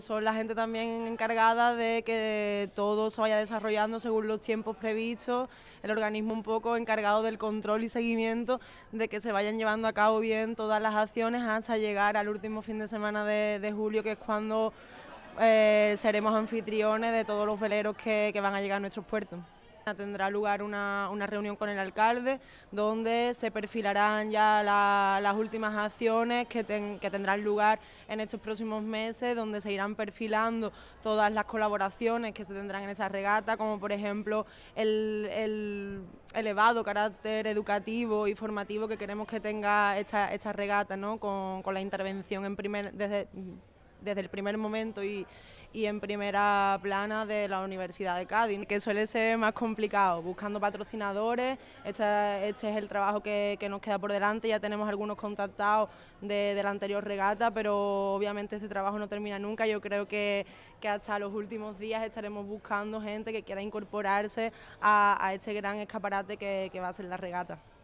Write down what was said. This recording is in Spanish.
Son la gente también encargada de que todo se vaya desarrollando según los tiempos previstos, el organismo un poco encargado del control y seguimiento de que se vayan llevando a cabo bien todas las acciones hasta llegar al último fin de semana de, julio, que es cuando eh, seremos anfitriones de todos los veleros que van a llegar a nuestros puertos. Tendrá lugar una, reunión con el alcalde donde se perfilarán ya las últimas acciones que, que, tendrán lugar en estos próximos meses, donde se irán perfilando todas las colaboraciones que se tendrán en esta regata, como por ejemplo el, elevado carácter educativo y formativo que queremos que tenga esta, regata, con, con la intervención en primer, desde desde el primer momento y, en primera plana de la Universidad de Cádiz, que suele ser más complicado, buscando patrocinadores, este, este es el trabajo que, nos queda por delante, ya tenemos algunos contactados de, la anterior regata, pero obviamente este trabajo no termina nunca, yo creo que, hasta los últimos días estaremos buscando gente que quiera incorporarse a, a este gran escaparate que va a ser la regata.